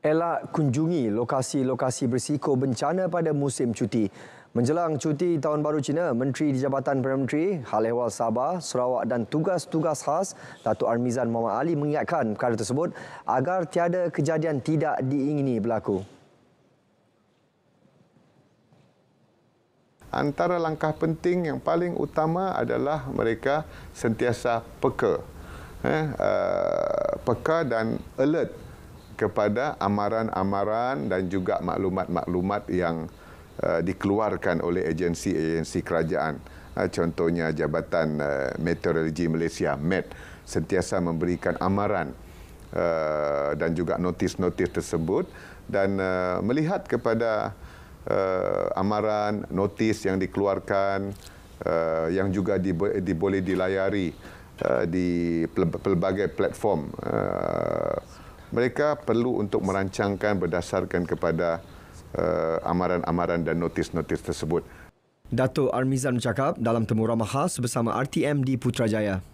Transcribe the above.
Elak kunjungi lokasi-lokasi berisiko bencana pada musim cuti. Menjelang cuti Tahun Baru Cina, Menteri di Jabatan Perdana Menteri, Hal Ehwal Sabah, Sarawak dan tugas-tugas khas, Datuk Armizan Muhammad Ali mengingatkan perkara tersebut agar tiada kejadian tidak diingini berlaku. Antara langkah penting yang paling utama adalah mereka sentiasa peka. Eh, uh, peka dan alert kepada amaran-amaran dan juga maklumat-maklumat yang uh, dikeluarkan oleh agensi-agensi kerajaan. Uh, contohnya Jabatan uh, Meteorologi Malaysia, MET, sentiasa memberikan amaran uh, dan juga notis-notis tersebut dan uh, melihat kepada uh, amaran, notis yang dikeluarkan uh, yang juga di, di, boleh dilayari di pelbagai platform mereka perlu untuk merancangkan berdasarkan kepada uh, amaran-amaran uh, dan notis-notis tersebut. Dato' Armizan bercakap dalam temu ramah khas bersama RTM di Putrajaya.